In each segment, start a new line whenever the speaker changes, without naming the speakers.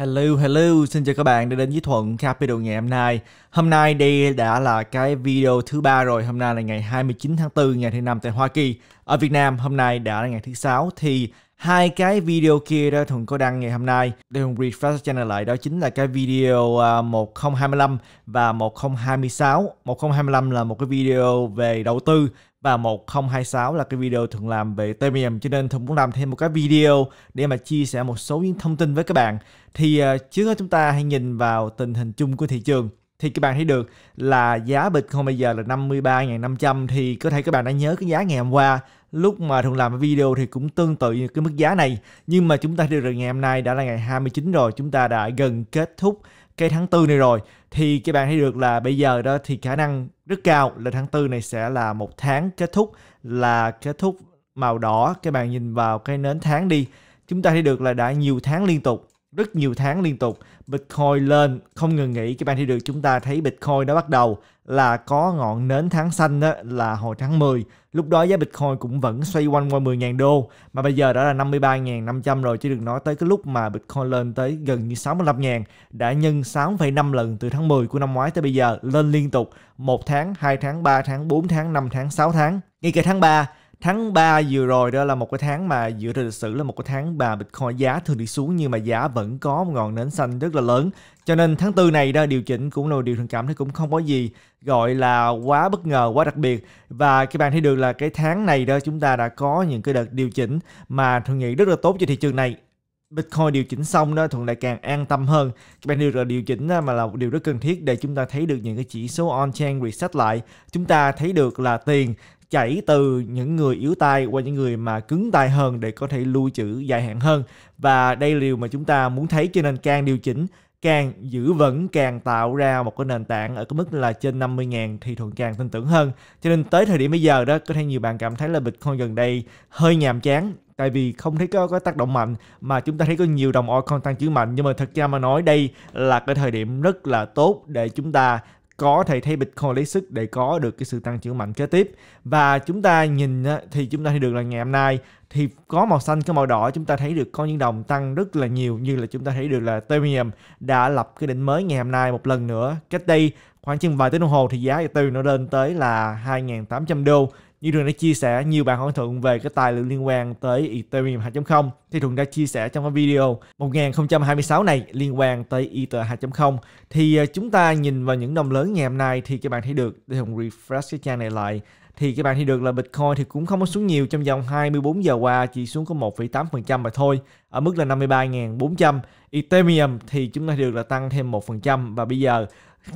Hello, hello, xin chào các bạn đã đến với Thuận Capital ngày hôm nay. Hôm nay đây đã là cái video thứ ba rồi. Hôm nay là ngày 29 tháng 4, ngày thứ năm tại Hoa Kỳ. Ở Việt Nam hôm nay đã là ngày thứ sáu thì hai cái video kia đó Thuận có đăng ngày hôm nay để Thuận refresh channel lại đó chính là cái video 1025 à, và 1026 1025 là một cái video về đầu tư và 1026 là cái video thường làm về Telegram cho nên Thông muốn làm thêm một cái video để mà chia sẻ một số những thông tin với các bạn thì ờ, trước hết chúng ta hãy nhìn vào tình hình chung của thị trường thì các bạn thấy được là giá Bitcoin bây giờ là 53.500 thì có thể các bạn đã nhớ cái giá ngày hôm qua lúc mà thường làm video thì cũng tương tự như cái mức giá này nhưng mà chúng ta được rồi ngày hôm nay đã là ngày 29 rồi chúng ta đã gần kết thúc cái tháng tư này rồi thì các bạn thấy được là bây giờ đó thì khả năng rất cao là tháng tư này sẽ là một tháng kết thúc là kết thúc màu đỏ các bạn nhìn vào cái nến tháng đi chúng ta thấy được là đã nhiều tháng liên tục rất nhiều tháng liên tục Bitcoin lên không ngừng nghỉ các bạn thấy được chúng ta thấy Bitcoin đã bắt đầu là có ngọn nến tháng xanh đó là hồi tháng 10 Lúc đó giá Bitcoin cũng vẫn xoay quanh qua 10.000 đô mà bây giờ đã là 53.500 rồi chứ đừng nói tới cái lúc mà Bitcoin lên tới gần như 65.000 đã nhân 6,5 lần từ tháng 10 của năm ngoái tới bây giờ lên liên tục 1 tháng, 2 tháng, 3 tháng, 4 tháng, 5 tháng, 6 tháng. Ngay cả tháng 3, tháng 3 vừa rồi đó là một cái tháng mà dựa trên lịch sử là một cái tháng mà Bitcoin giá thường đi xuống nhưng mà giá vẫn có một ngọn nến xanh rất là lớn. Cho nên tháng 4 này đó điều chỉnh cũng là điều thường cảm thấy cũng không có gì gọi là quá bất ngờ, quá đặc biệt. Và các bạn thấy được là cái tháng này đó chúng ta đã có những cái đợt điều chỉnh mà thường nghĩ rất là tốt cho thị trường này. Bitcoin điều chỉnh xong đó thuận lại càng an tâm hơn. Các bạn được là điều chỉnh mà là một điều rất cần thiết để chúng ta thấy được những cái chỉ số on-chain reset lại. Chúng ta thấy được là tiền chảy từ những người yếu tay qua những người mà cứng tay hơn để có thể lưu trữ dài hạn hơn và đây là điều mà chúng ta muốn thấy cho nên càng điều chỉnh càng giữ vững càng tạo ra một cái nền tảng ở cái mức là trên 50.000 thì thuận càng tin tưởng hơn cho nên tới thời điểm bây giờ đó có thể nhiều bạn cảm thấy là Bitcoin gần đây hơi nhàm chán tại vì không thấy có, có tác động mạnh mà chúng ta thấy có nhiều đồng altcoin tăng trưởng mạnh nhưng mà thật ra mà nói đây là cái thời điểm rất là tốt để chúng ta có thể thay Bitcoin lấy sức để có được cái sự tăng trưởng mạnh kế tiếp và chúng ta nhìn thì chúng ta thấy được là ngày hôm nay thì có màu xanh có màu đỏ chúng ta thấy được có những đồng tăng rất là nhiều như là chúng ta thấy được là Ethereum đã lập cái đỉnh mới ngày hôm nay một lần nữa cách đây khoảng chừng vài tiếng đồng hồ thì giá Ethereum nó lên tới là 2.800 đô như Trường đã chia sẻ nhiều bạn hỏi thuận về cái tài liệu liên quan tới Ethereum 2.0 thì Trường đã chia sẻ trong cái video 1026 này liên quan tới Ether 2.0 thì ờ, chúng ta nhìn vào những đồng lớn ngày hôm nay thì các bạn thấy được để Trường refresh cái trang này lại thì các bạn thấy được là Bitcoin thì cũng không có xuống nhiều trong vòng 24 giờ qua chỉ xuống có 1,8% mà thôi ở mức là 53.400 Ethereum thì chúng ta thấy được là tăng thêm 1% và bây giờ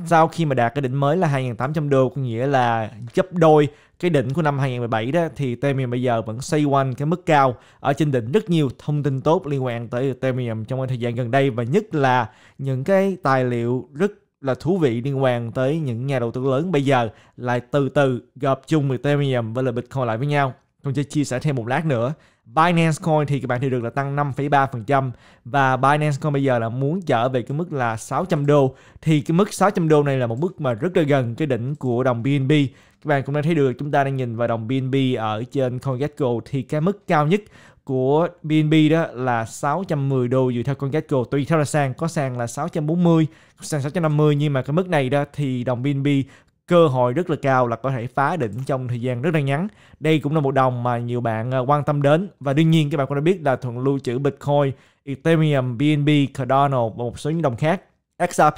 sau khi mà đạt cái đỉnh mới là 2.800 đô có nghĩa là gấp đôi cái đỉnh của năm 2017 đó thì Ethereum bây giờ vẫn xoay quanh cái mức cao ở trên đỉnh rất nhiều thông tin tốt liên quan tới Ethereum trong thời gian gần đây và nhất là những cái tài liệu rất là thú vị liên quan tới những nhà đầu tư lớn bây giờ lại từ từ gặp chung Ethereum với lại Bitcoin lại với nhau. Tôi sẽ chia sẻ thêm một lát nữa Binance Coin thì các bạn thì được là tăng 5,3% và Binance Coin bây giờ là muốn trở về cái mức là 600 đô thì cái mức 600 đô này là một mức mà rất là gần cái đỉnh của đồng BNB các bạn cũng đã thấy được chúng ta đang nhìn vào đồng BNB ở trên CoinGecko thì cái mức cao nhất của BNB đó là 610 đô dựa theo CoinGecko Tuy theo là sàn có sàn là 640 sàn 650 nhưng mà cái mức này đó thì đồng BNB cơ hội rất là cao là có thể phá đỉnh trong thời gian rất là ngắn. Đây cũng là một đồng mà nhiều bạn ờ, quan tâm đến và đương nhiên các bạn cũng đã biết là thuận lưu trữ Bitcoin, Ethereum, BNB, Cardano và một số những đồng khác. XRP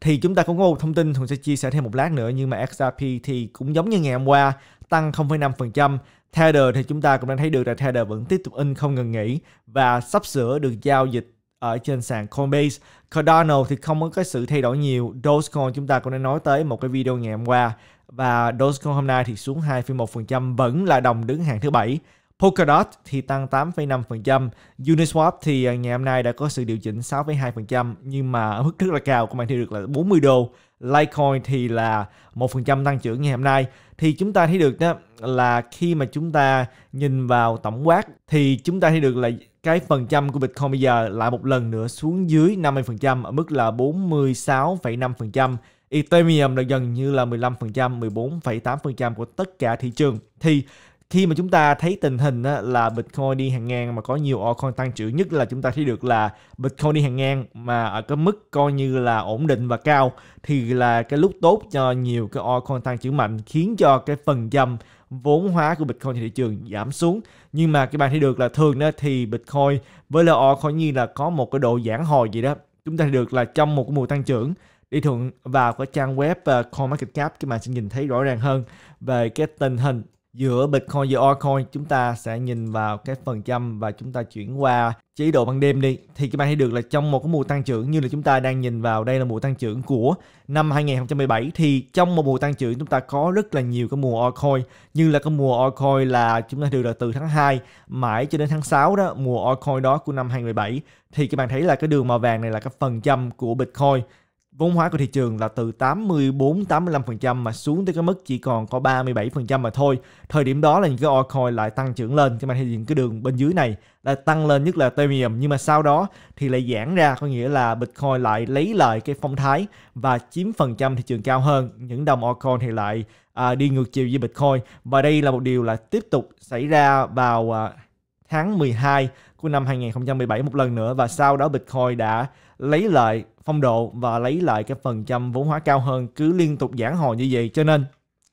thì chúng ta cũng có một thông tin Thuận sẽ chia sẻ thêm một lát nữa nhưng mà XRP thì cũng giống như ngày hôm qua tăng 0,5%. Tether thì chúng ta cũng đang thấy được là Tether vẫn tiếp tục in không ngừng nghỉ và sắp sửa được giao dịch ở trên sàn Coinbase. Cardano thì không có cái sự thay đổi nhiều. Dogecoin chúng ta cũng đã nói tới một cái video ngày hôm qua và Dogecoin hôm nay thì xuống 2,1% vẫn là đồng đứng hàng thứ bảy Polkadot thì tăng 8,5%, Uniswap thì à, ngày hôm nay đã có sự điều chỉnh 6,2% nhưng mà ở mức rất là cao, các bạn thấy được là 40 đô. Litecoin thì là 1% tăng trưởng ngày hôm nay. Thì chúng ta thấy được đó là khi mà chúng ta nhìn vào tổng quát thì chúng ta thấy được là cái phần trăm của Bitcoin bây giờ lại một lần nữa xuống dưới 50% ở mức là 46,5%. Ethereum là gần như là 15%, 14,8% của tất cả thị trường. Thì khi mà chúng ta thấy tình hình á, là Bitcoin đi hàng ngang mà có nhiều altcoin tăng trưởng nhất là chúng ta thấy được là Bitcoin đi hàng ngang mà ở cái mức coi như là ổn định và cao thì là cái lúc tốt cho nhiều cái altcoin tăng trưởng mạnh khiến cho cái phần trăm vốn hóa của Bitcoin trên thị trường giảm xuống. Nhưng mà các bạn thấy được là thường đó thì Bitcoin với là altcoin như là có một cái độ giãn hồi gì đó. Chúng ta thấy được là trong một cái mùa tăng trưởng đi thường vào cái trang web uh, CoinMarketCap các bạn sẽ nhìn thấy rõ ràng hơn về cái tình hình giữa Bitcoin và Altcoin chúng ta sẽ nhìn vào cái phần trăm và chúng ta chuyển qua chế độ ban đêm đi thì các bạn thấy được là trong một cái mùa tăng trưởng như là chúng ta đang nhìn vào đây là mùa tăng trưởng của năm 2017 thì trong một mùa tăng trưởng chúng ta có rất là nhiều cái mùa altcoin như là cái mùa altcoin là chúng ta được là từ tháng 2 mãi cho đến tháng 6 đó mùa altcoin đó của năm 2017 thì các bạn thấy là cái đường màu vàng này là cái phần trăm của Bitcoin Vốn hóa của thị trường là từ 84-85% mà xuống tới cái mức chỉ còn có 37% mà thôi. Thời điểm đó là những cái altcoin lại tăng trưởng lên, các bạn thấy những cái đường bên dưới này là tăng lên nhất là Ethereum nhưng mà sau đó thì lại giãn ra có nghĩa là Bitcoin lại lấy lại cái phong thái và chiếm phần trăm thị trường cao hơn. Những đồng altcoin thì lại à, đi ngược chiều với Bitcoin và đây là một điều là tiếp tục xảy ra vào à, tháng 12 của năm 2017 một lần nữa và sau đó Bitcoin đã lấy lại phong độ và lấy lại cái phần trăm vốn hóa cao hơn cứ liên tục giãn hồi như vậy cho nên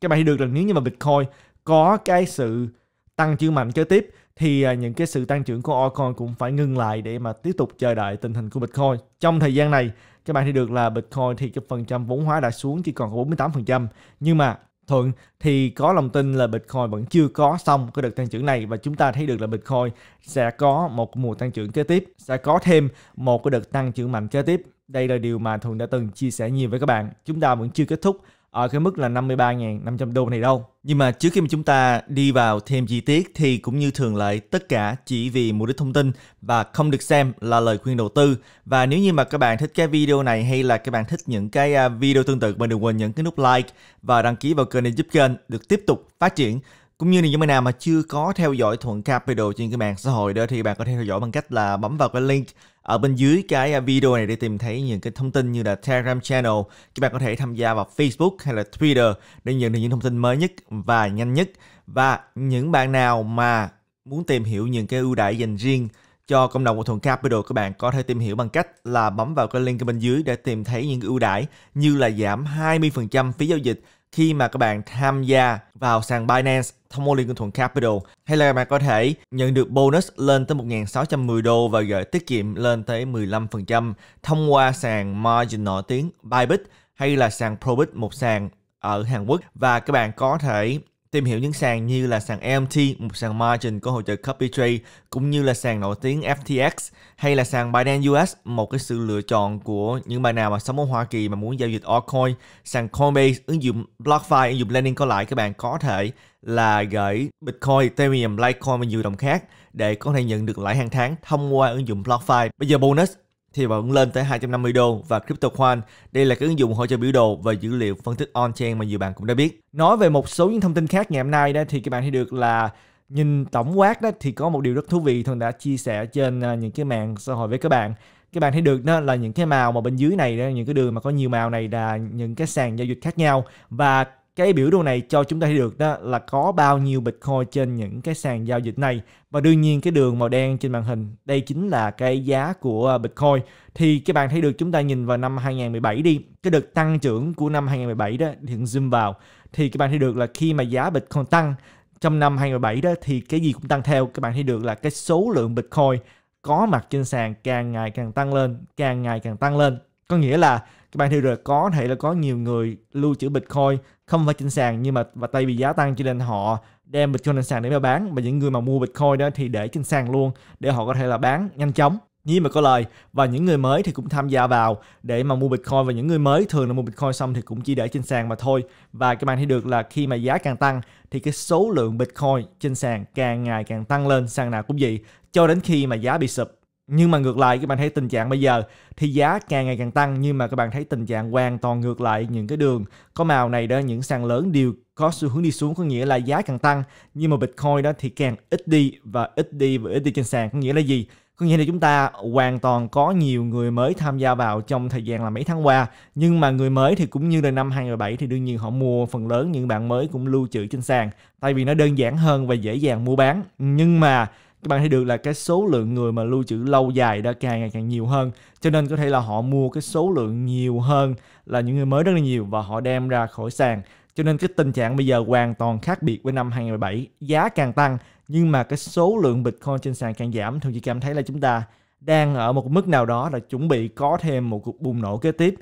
các bạn hiểu được là nếu như mà Bitcoin có cái sự tăng trưởng mạnh kế tiếp thì à, những cái sự tăng trưởng của Altcoin cũng phải ngừng lại để mà tiếp tục chờ đợi tình hình của Bitcoin. Trong thời gian này, các bạn thấy được là Bitcoin thì cái phần trăm vốn hóa đã xuống chỉ còn 48%, nhưng mà Thuận thì có lòng tin là Bitcoin vẫn chưa có xong cái đợt tăng trưởng này và chúng ta thấy được là Bitcoin sẽ có một mùa tăng trưởng kế tiếp, sẽ có thêm một cái đợt tăng trưởng mạnh kế tiếp. Đây là điều mà Thuận đã từng chia sẻ nhiều với các bạn. Chúng ta vẫn chưa kết thúc ở cái mức là 53.500 đô này đâu. Nhưng mà trước khi mà chúng ta đi vào thêm chi tiết thì cũng như thường lệ tất cả chỉ vì mục đích thông tin và không được xem là lời khuyên đầu tư. Và nếu như mà các bạn thích cái video này hay là các bạn thích những cái à, video tương tự, bạn đừng quên nhấn cái nút like và đăng ký vào kênh để giúp kênh được tiếp tục phát triển. Cũng như là những bạn nào mà chưa có theo dõi Thuận Capital trên cái mạng xã hội đó thì bạn có thể theo dõi bằng cách là bấm vào cái link ở bên dưới cái à, video này để tìm thấy những cái thông tin như là Telegram channel. Các bạn có thể tham gia vào Facebook hay là Twitter để nhận được những thông tin mới nhất và nhanh nhất. Và những bạn nào mà muốn tìm hiểu những cái ưu đãi dành riêng cho cộng đồng của Thuận Capital các bạn có thể tìm hiểu bằng cách là bấm vào cái link bên dưới để tìm thấy những ưu đãi như là giảm 20% phí giao dịch khi mà các bạn tham gia vào sàn Binance thông qua Liên Quân Thuận Capital hay là bạn có thể nhận được bonus lên tới 1.610 đô và gửi tiết kiệm lên tới 15% thông qua sàn margin nổi tiếng Bybit hay là sàn Probit một sàn ở Hàn Quốc và các bạn có thể tìm hiểu những sàn như là sàn LMT, một sàn margin có hỗ trợ copy trade, cũng như là sàn nổi tiếng FTX hay là sàn Binance US, một cái sự lựa chọn của những bạn nào mà sống ở Hoa Kỳ mà muốn giao dịch altcoin, sàn Coinbase, ứng dụng BlockFi, ứng dụng lending có lãi các bạn có thể là gửi Bitcoin, Ethereum, Litecoin và nhiều đồng khác để có thể nhận được lãi hàng tháng thông qua ứng dụng BlockFi. Bây giờ bonus thì vẫn lên tới 250 đô và CryptoQuant. Đây là cái ứng dụng hỗ trợ biểu đồ và dữ liệu phân tích on-chain mà nhiều bạn cũng đã biết. Nói về một số những thông tin khác ngày hôm nay đó thì các bạn thấy được là nhìn tổng quát đó thì có một điều rất thú vị thường đã chia sẻ trên à, những cái mạng xã hội với các bạn các bạn thấy được đó là những cái màu mà bên dưới này đó, những cái đường mà có nhiều màu này là những cái sàn giao dịch khác nhau và cái biểu đồ này cho chúng ta thấy được đó là có bao nhiêu Bitcoin trên những cái sàn giao dịch này và đương nhiên cái đường màu đen trên màn hình đây chính là cái giá của Bitcoin thì các bạn thấy được chúng ta nhìn vào năm 2017 đi cái đợt tăng trưởng của năm 2017 đó thì zoom vào thì các bạn thấy được là khi mà giá Bitcoin tăng trong năm 2017 đó thì cái gì cũng tăng theo các bạn thấy được là cái số lượng Bitcoin có mặt trên sàn càng ngày càng tăng lên càng ngày càng tăng lên có nghĩa là các bạn thì rồi có thể là có nhiều người lưu trữ bitcoin không phải trên sàn nhưng mà và tay vì giá tăng cho nên họ đem bitcoin lên sàn để mà bán và những người mà mua bitcoin đó thì để trên sàn luôn để họ có thể là bán nhanh chóng nhưng mà có lời và những người mới thì cũng tham gia vào để mà mua bitcoin và những người mới thường là mua bitcoin xong thì cũng chỉ để trên sàn mà thôi và các bạn thấy được là khi mà giá càng tăng thì cái số lượng bitcoin trên sàn càng ngày càng tăng lên sàn nào cũng vậy cho đến khi mà giá bị sụp nhưng mà ngược lại các bạn thấy tình trạng bây giờ thì giá càng ngày càng tăng nhưng mà các bạn thấy tình trạng hoàn toàn ngược lại những cái đường có màu này đó những sàn lớn đều có xu hướng đi xuống có nghĩa là giá càng tăng nhưng mà Bitcoin đó thì càng ít đi và ít đi và ít đi trên sàn có nghĩa là gì có nghĩa là chúng ta hoàn toàn có nhiều người mới tham gia vào trong thời gian là mấy tháng qua nhưng mà người mới thì cũng như là năm 2007 thì đương nhiên họ mua phần lớn những bạn mới cũng lưu trữ trên sàn tại vì nó đơn giản hơn và dễ dàng mua bán nhưng mà các bạn thấy được là cái số lượng người mà lưu trữ lâu dài đã càng ngày càng nhiều hơn cho nên có thể là họ mua cái số lượng nhiều hơn là những người mới rất là nhiều và họ đem ra khỏi sàn cho nên cái tình trạng bây giờ hoàn toàn khác biệt với năm 2017 giá càng tăng nhưng mà cái số lượng Bitcoin trên sàn càng giảm thì chị cảm thấy là chúng ta đang ở một mức nào đó là chuẩn bị có thêm một cuộc bùng nổ kế tiếp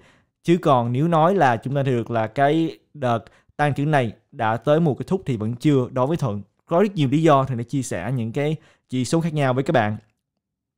chứ còn nếu nói là chúng ta được là cái đợt tăng trưởng này đã tới một cái thúc thì vẫn chưa đối với thuận có rất nhiều lý do thì đã chia sẻ những cái chỉ số khác nhau với các bạn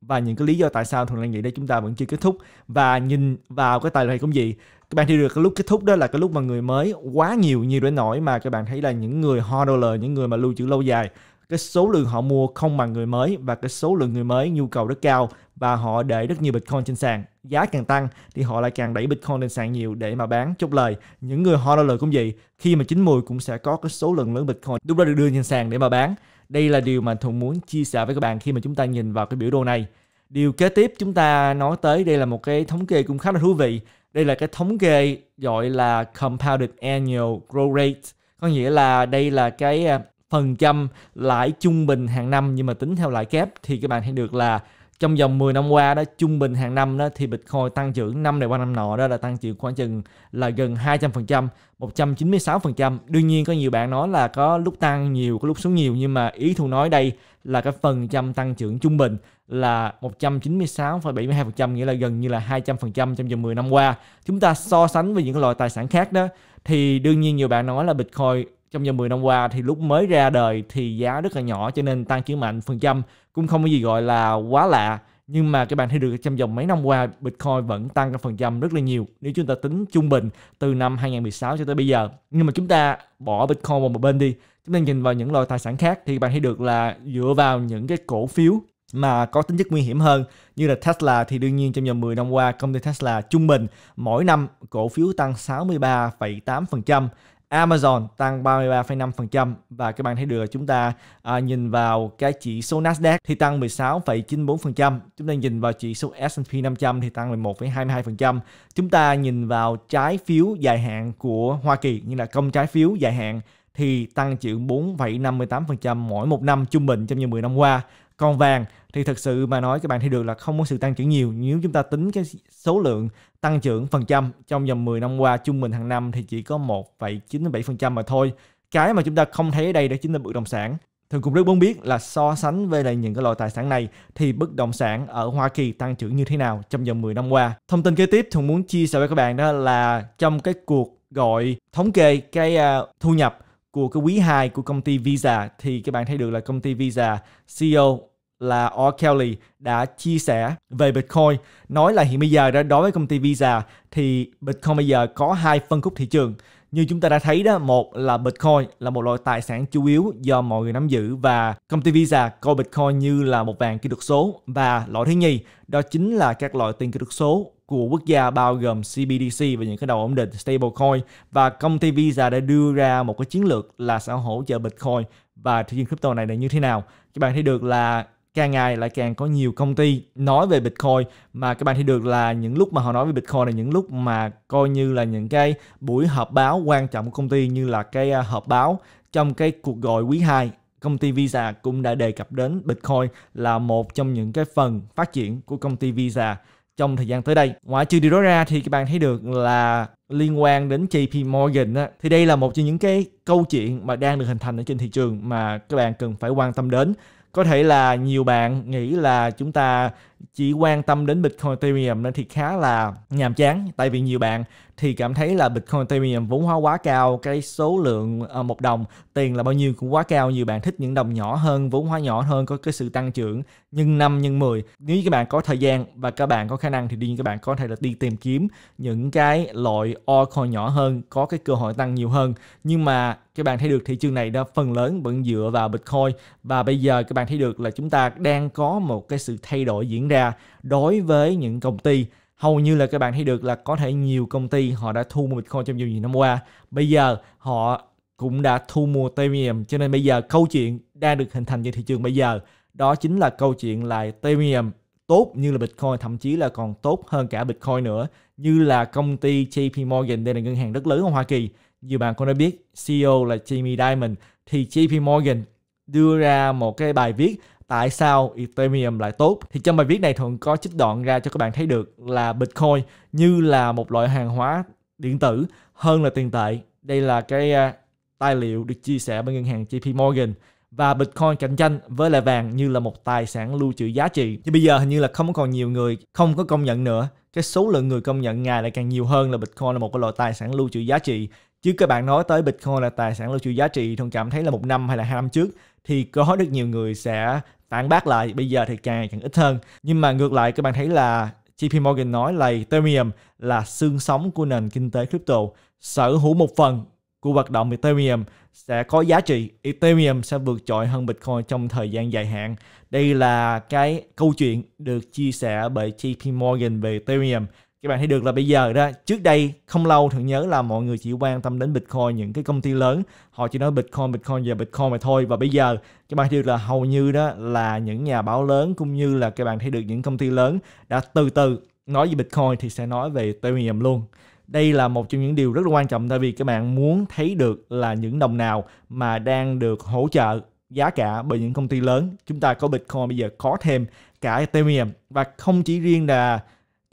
và những cái lý do tại sao thường là vậy đây chúng ta vẫn chưa kết thúc và nhìn vào cái tài liệu này cũng gì các bạn thấy được cái lúc kết thúc đó là cái lúc mà người mới quá nhiều nhiều đến nỗi mà các bạn thấy là những người holder những người mà lưu trữ lâu dài cái số lượng họ mua không bằng người mới và cái số lượng người mới nhu cầu rất cao và họ để rất nhiều Bitcoin trên sàn. Giá càng tăng thì họ lại càng đẩy Bitcoin lên sàn nhiều để mà bán chốt lời. Những người họ lời cũng vậy, khi mà chín mùi cũng sẽ có cái số lượng lớn Bitcoin lúc đó được đưa trên sàn để mà bán. Đây là điều mà Thuận muốn chia sẻ với các bạn khi mà chúng ta nhìn vào cái biểu đồ này. Điều kế tiếp chúng ta nói tới đây là một cái thống kê cũng khá là thú vị. Đây là cái thống kê gọi là Compounded Annual Growth Rate. Có nghĩa là đây là cái à, phần trăm lãi trung bình hàng năm nhưng mà tính theo lãi kép thì các bạn thấy được là trong vòng 10 năm qua đó trung bình hàng năm đó thì Bitcoin tăng trưởng năm này qua năm nọ đó là tăng trưởng khoảng chừng là gần 200%, 196%. Đương nhiên có nhiều bạn nói là có lúc tăng nhiều, có lúc xuống nhiều nhưng mà ý thu nói đây là cái phần trăm tăng trưởng trung bình là 196,72% nghĩa là gần như là 200% trong vòng 10 năm qua. Chúng ta so sánh với những loại tài sản khác đó thì đương nhiên nhiều bạn nói là Bitcoin trong vòng 10 năm qua thì lúc mới ra đời thì giá rất là nhỏ cho nên tăng trưởng mạnh phần trăm cũng không có gì gọi là quá lạ nhưng mà các bạn thấy được trong vòng mấy năm qua Bitcoin vẫn tăng cái phần trăm rất là nhiều nếu chúng ta tính trung bình từ năm 2016 cho tới bây giờ nhưng mà chúng ta bỏ Bitcoin vào một bên đi chúng ta nhìn vào những loại tài sản khác thì bạn thấy được là dựa vào những cái cổ phiếu mà có tính chất nguy hiểm hơn như là Tesla thì đương nhiên trong vòng 10 năm qua công ty Tesla trung bình mỗi năm cổ phiếu tăng 63,8% Amazon tăng 33,5% và các bạn thấy được chúng ta à, nhìn vào cái chỉ số Nasdaq thì tăng 16,94%, chúng ta nhìn vào chỉ số S&P 500 thì tăng 11,22%. Chúng ta nhìn vào trái phiếu dài hạn của Hoa Kỳ như là công trái phiếu dài hạn thì tăng trưởng 4,58% mỗi một năm trung bình trong những 10 năm qua. Còn vàng thì thực sự mà nói các bạn thấy được là không có sự tăng trưởng nhiều nếu chúng ta tính cái số lượng tăng trưởng phần trăm trong vòng 10 năm qua trung bình hàng năm thì chỉ có 1,97% mà thôi cái mà chúng ta không thấy ở đây đó chính là bất động sản Thường cũng rất muốn biết là so sánh với lại những cái loại tài sản này thì bất động sản ở Hoa Kỳ tăng trưởng như thế nào trong vòng 10 năm qua. Thông tin kế tiếp thường muốn chia sẻ với các bạn đó là trong cái cuộc gọi thống kê cái uh, thu nhập của cái quý 2 của công ty Visa thì các bạn thấy được là công ty Visa CEO là R. Kelly đã chia sẻ về Bitcoin, nói là hiện bây giờ đó đối với công ty Visa thì Bitcoin bây giờ có hai phân khúc thị trường. Như chúng ta đã thấy đó, một là Bitcoin là một loại tài sản chủ yếu do mọi người nắm giữ và công ty Visa coi Bitcoin như là một vàng kỹ thuật số và loại thứ nhì đó chính là các loại tiền kỹ thuật số của quốc gia bao gồm CBDC và những cái đầu ổn định stablecoin và công ty Visa đã đưa ra một cái chiến lược là sẽ hỗ trợ Bitcoin và thị trường crypto này là như thế nào. Các bạn thấy được là càng ngày lại càng có nhiều công ty nói về Bitcoin mà các bạn thấy được là những lúc mà họ nói về Bitcoin là những lúc mà coi như là những cái buổi họp báo quan trọng của công ty như là cái à, họp báo trong cái cuộc gọi quý 2 công ty Visa cũng đã đề cập đến Bitcoin là một trong những cái phần phát triển của công ty Visa trong thời gian tới đây. ngoài trừ điều đó ra thì các bạn thấy được là liên quan đến JP Morgan á, thì đây là một trong những cái câu chuyện mà đang được hình thành ở trên thị trường mà các bạn cần phải quan tâm đến có thể là nhiều bạn nghĩ là chúng ta chỉ quan tâm đến Bitcoin Ethereum nên thì khá là nhàm chán tại vì nhiều bạn thì cảm thấy là Bitcoin Ethereum vốn hóa quá cao cái số lượng ờ, một đồng tiền là bao nhiêu cũng quá cao nhiều bạn thích những đồng nhỏ hơn vốn hóa nhỏ hơn có cái sự tăng trưởng nhưng năm nhân 10 nếu như các bạn có thời gian và các bạn có khả năng thì đi các bạn có thể là đi tìm kiếm những cái loại altcoin nhỏ hơn có cái cơ hội tăng nhiều hơn nhưng mà các bạn thấy được thị trường này đó phần lớn vẫn dựa vào Bitcoin và bây giờ các bạn thấy được là chúng ta đang có một cái sự thay đổi diễn diễn ra đối với những công ty hầu như là các bạn thấy được là có thể nhiều công ty họ đã thu mua Bitcoin trong nhiều năm qua bây giờ họ cũng đã thu mua Ethereum cho nên bây giờ câu chuyện đang được hình thành trên thị trường bây giờ đó chính là câu chuyện là Ethereum tốt như là Bitcoin thậm chí là còn tốt hơn cả Bitcoin nữa như là công ty JP Morgan đây là ngân hàng rất lớn ở Hoa Kỳ nhiều bạn cũng đã biết CEO là Jamie Dimon thì JP Morgan đưa ra một cái bài viết tại sao Ethereum lại tốt thì trong bài viết này thường có trích đoạn ra cho các bạn thấy được là Bitcoin như là một loại hàng hóa điện tử hơn là tiền tệ đây là cái à, tài liệu được chia sẻ bởi ngân hàng JP Morgan và Bitcoin cạnh tranh với lại vàng như là một tài sản lưu trữ giá trị. Thì bây giờ hình như là không còn nhiều người không có công nhận nữa. Cái số lượng người công nhận ngày lại càng nhiều hơn là Bitcoin là một cái loại tài sản lưu trữ giá trị. Chứ các bạn nói tới Bitcoin là tài sản lưu trữ giá trị, thường cảm thấy là một năm hay là hai năm trước thì có rất nhiều người sẽ tản bác lại bây giờ thì càng càng ít hơn nhưng mà ngược lại các bạn thấy là JP Morgan nói là Ethereum là xương sống của nền kinh tế crypto sở hữu một phần của hoạt động Ethereum sẽ có giá trị Ethereum sẽ vượt trội hơn Bitcoin trong thời gian dài hạn đây là cái câu chuyện được chia sẻ bởi JP Morgan về Ethereum các bạn thấy được là bây giờ đó trước đây không lâu thường nhớ là mọi người chỉ quan tâm đến bitcoin những cái công ty lớn họ chỉ nói bitcoin bitcoin và bitcoin mà thôi và bây giờ các bạn thấy được là hầu như đó là những nhà báo lớn cũng như là các bạn thấy được những công ty lớn đã từ từ nói về bitcoin thì sẽ nói về ethereum luôn đây là một trong những điều rất là quan trọng tại vì các bạn muốn thấy được là những đồng nào mà đang được hỗ trợ giá cả bởi những công ty lớn chúng ta có bitcoin bây giờ có thêm cả ethereum và không chỉ riêng là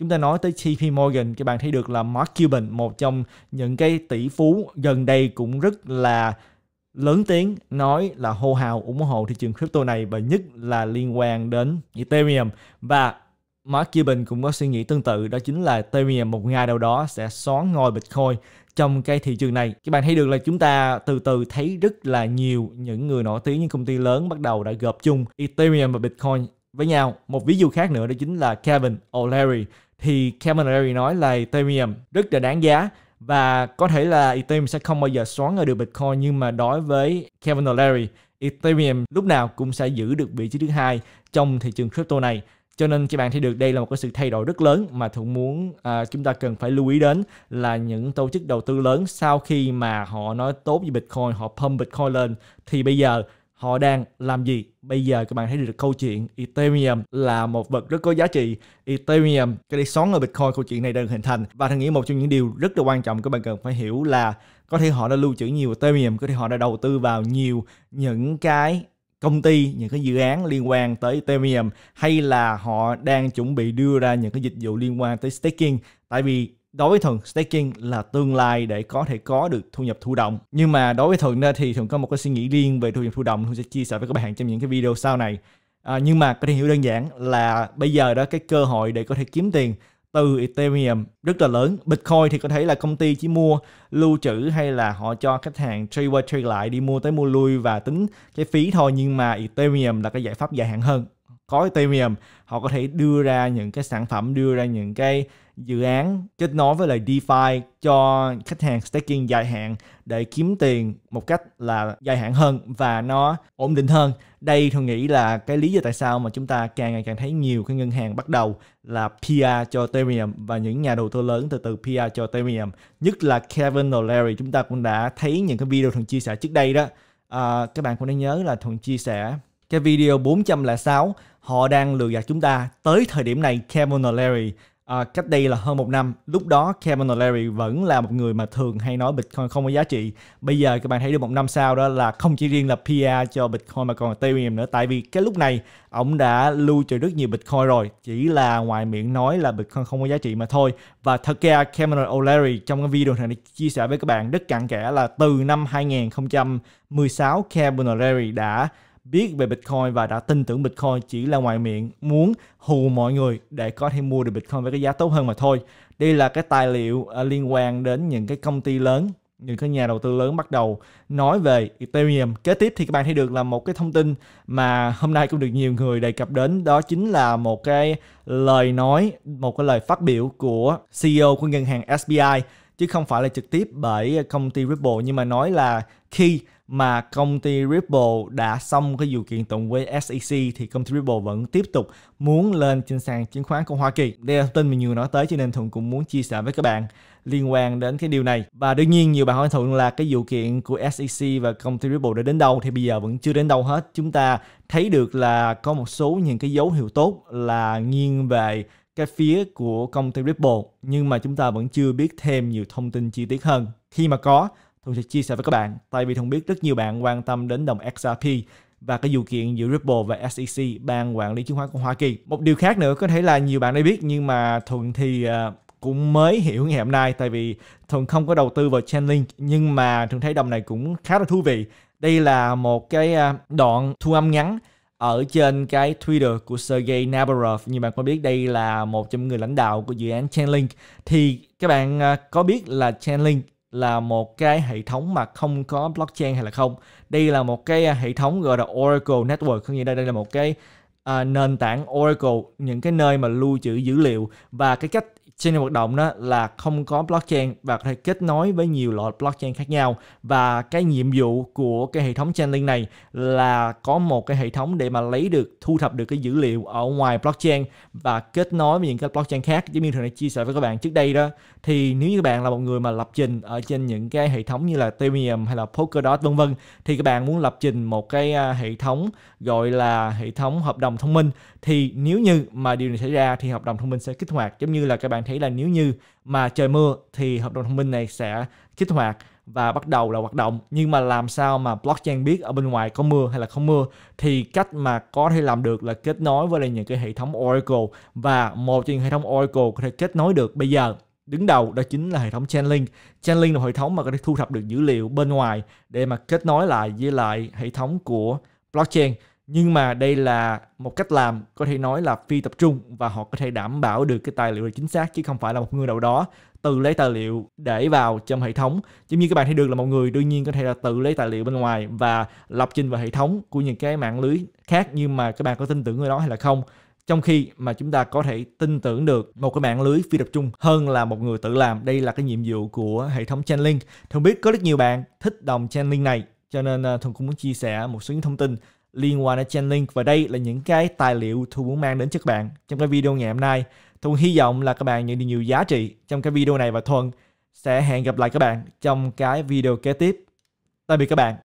chúng ta nói tới JP Morgan các bạn thấy được là Mark Cuban một trong những cái tỷ phú gần đây cũng rất là lớn tiếng nói là hô hào ủng hộ thị trường crypto này và nhất là liên quan đến Ethereum và Mark Cuban cũng có suy nghĩ tương tự đó chính là Ethereum một ngày nào đó sẽ xóa ngôi Bitcoin trong cái thị trường này. Các bạn thấy được là chúng ta từ từ thấy rất là nhiều những người nổi tiếng những công ty lớn bắt đầu đã gộp chung Ethereum và Bitcoin với nhau. Một ví dụ khác nữa đó chính là Kevin O'Leary thì Kevin O'Leary nói là Ethereum rất là đáng giá và có thể là Ethereum sẽ không bao giờ xóa ở được Bitcoin nhưng mà đối với Kevin O'Leary Ethereum lúc nào cũng sẽ giữ được vị trí thứ hai trong thị trường crypto này cho nên các bạn thấy được đây là một cái sự thay đổi rất lớn mà thuận muốn à, chúng ta cần phải lưu ý đến là những tổ chức đầu tư lớn sau khi mà họ nói tốt về bitcoin họ pump bitcoin lên thì bây giờ họ đang làm gì. Bây giờ các bạn thấy được câu chuyện Ethereum là một vật rất có giá trị. Ethereum, cái đi xoắn ở Bitcoin câu chuyện này đang hình thành. Và thằng nghĩ một trong những điều rất là quan trọng các bạn cần phải hiểu là có thể họ đã lưu trữ nhiều Ethereum, có thể họ đã đầu tư vào nhiều những cái công ty những cái dự án liên quan tới Ethereum hay là họ đang chuẩn bị đưa ra những cái dịch vụ liên quan tới staking tại vì đối với thường staking là tương lai để có thể có được thu nhập thụ động nhưng mà đối với thường thì thường có một cái suy nghĩ riêng về thu nhập thụ động thường sẽ chia sẻ với các bạn trong những cái video sau này à, nhưng mà có thể hiểu đơn giản là bây giờ đó cái cơ hội để có thể kiếm tiền từ Ethereum rất là lớn. Bitcoin thì có thể là công ty chỉ mua lưu trữ hay là họ cho khách hàng trade qua trade lại đi mua tới mua lui và tính cái phí thôi nhưng mà Ethereum là cái giải pháp dài hạn hơn. Có Ethereum họ có thể đưa ra những cái sản phẩm, đưa ra những cái dự án kết nối với lại DeFi cho khách hàng staking dài hạn để kiếm tiền một cách là dài hạn hơn và nó ổn định hơn. Đây tôi nghĩ là cái lý do tại sao mà chúng ta càng ngày càng thấy nhiều cái ngân hàng bắt đầu là PR cho Ethereum và những nhà đầu tư lớn từ từ PR cho Ethereum. Nhất là Kevin O'Leary chúng ta cũng đã thấy những cái video thường chia sẻ trước đây đó. À, các bạn cũng nên nhớ là thường chia sẻ cái video 406 họ đang lừa gạt chúng ta tới thời điểm này Kevin O'Leary à, cách đây là hơn một năm lúc đó Kevin O'Leary vẫn là một người mà thường hay nói Bitcoin không có giá trị bây giờ các bạn thấy được một năm sau đó là không chỉ riêng là PR cho Bitcoin mà còn Ethereum nữa tại vì cái lúc này ông đã lưu trữ rất nhiều Bitcoin rồi chỉ là ngoài miệng nói là Bitcoin không có giá trị mà thôi và thật ra Kevin O'Leary trong cái video này chia sẻ với các bạn rất cặn kẽ là từ năm 2016 Kevin O'Leary đã biết về Bitcoin và đã tin tưởng Bitcoin chỉ là ngoài miệng muốn hù mọi người để có thể mua được Bitcoin với cái giá tốt hơn mà thôi. Đây là cái tài liệu à, liên quan đến những cái công ty lớn những cái nhà đầu tư lớn bắt đầu nói về Ethereum. Kế tiếp thì các bạn thấy được là một cái thông tin mà hôm nay cũng được nhiều người đề cập đến đó chính là một cái lời nói, một cái lời phát biểu của CEO của ngân hàng SBI chứ không phải là trực tiếp bởi công ty Ripple nhưng mà nói là khi mà công ty Ripple đã xong cái vụ kiện tụng với SEC thì công ty Ripple vẫn tiếp tục muốn lên trên sàn chứng khoán của Hoa Kỳ. Đây là thông tin mà nhiều nói tới cho nên Thuận cũng muốn chia sẻ với các bạn liên quan đến cái điều này. Và đương nhiên nhiều bạn hỏi Thuận là cái vụ kiện của SEC và công ty Ripple đã đến đâu thì bây giờ vẫn chưa đến đâu hết. Chúng ta thấy được là có một số những cái dấu hiệu tốt là nghiêng về cái phía của công ty Ripple nhưng mà chúng ta vẫn chưa biết thêm nhiều thông tin chi tiết hơn. Khi mà có Thu sẽ chia sẻ với các bạn, tại vì Thông biết rất nhiều bạn quan tâm đến đồng XRP và cái vụ kiện giữa Ripple và SEC, ban quản lý chứng khoán của Hoa Kỳ. Một điều khác nữa có thể là nhiều bạn đã biết nhưng mà Thuận thì à, cũng mới hiểu ngày hôm nay tại vì Thuận không có đầu tư vào Chainlink nhưng mà Thuận thấy đồng này cũng khá là thú vị. Đây là một cái à, đoạn thu âm ngắn ở trên cái Twitter của Sergey Nabarov như bạn có biết đây là một trong người lãnh đạo của dự án Chainlink thì các bạn à, có biết là Chainlink là một cái hệ thống mà không có blockchain hay là không. Đây là một cái à, hệ thống gọi là Oracle Network, có nghĩa đây đây là một cái à, nền tảng Oracle, những cái nơi mà lưu trữ dữ liệu và cái cách trên hoạt động đó là không có blockchain và có thể kết nối với nhiều loại blockchain khác nhau và cái nhiệm vụ của cái hệ thống Chainlink này là có một cái hệ thống để mà lấy được thu thập được cái dữ liệu ở ngoài blockchain và kết nối với những cái blockchain khác giống như thường đã chia sẻ với các bạn trước đây đó thì nếu như các bạn là một người mà lập trình ở trên những cái hệ thống như là Ethereum hay là Polkadot vân vân thì các bạn muốn lập trình một cái à, hệ thống gọi là hệ thống hợp đồng thông minh thì nếu như mà điều này xảy ra thì hợp đồng thông minh sẽ kích hoạt giống như là các bạn thấy là nếu như mà trời mưa thì hợp đồng thông minh này sẽ kích hoạt và bắt đầu là hoạt động nhưng mà làm sao mà blockchain biết ở bên ngoài có mưa hay là không mưa thì cách mà có thể làm được là kết nối với lại những cái hệ thống Oracle và một trong những hệ thống Oracle có thể kết nối được bây giờ đứng đầu đó chính là hệ thống Chainlink. Chainlink là hệ thống mà có thể thu thập được dữ liệu bên ngoài để mà kết nối lại với lại hệ thống của blockchain nhưng mà đây là một cách làm có thể nói là phi tập trung và họ có thể đảm bảo được cái tài liệu là chính xác chứ không phải là một người nào đó tự lấy tài liệu để vào trong hệ thống giống như các bạn thấy được là một người đương nhiên có thể là tự lấy tài liệu bên ngoài và lập trình vào hệ thống của những cái mạng lưới khác nhưng mà các bạn có tin tưởng người đó hay là không trong khi mà chúng ta có thể tin tưởng được một cái mạng lưới phi tập trung hơn là một người tự làm đây là cái nhiệm vụ của hệ thống Chainlink thường biết có rất nhiều bạn thích đồng Chainlink này cho nên ờ, thường cũng muốn chia sẻ một số những thông tin liên quan đến Chainlink và đây là những cái tài liệu Thu muốn mang đến cho các bạn trong cái video ngày hôm nay. Thu hy vọng là các bạn nhận được nhiều giá trị trong cái video này và Thuần sẽ hẹn gặp lại các bạn trong cái video kế tiếp. Tạm biệt các bạn.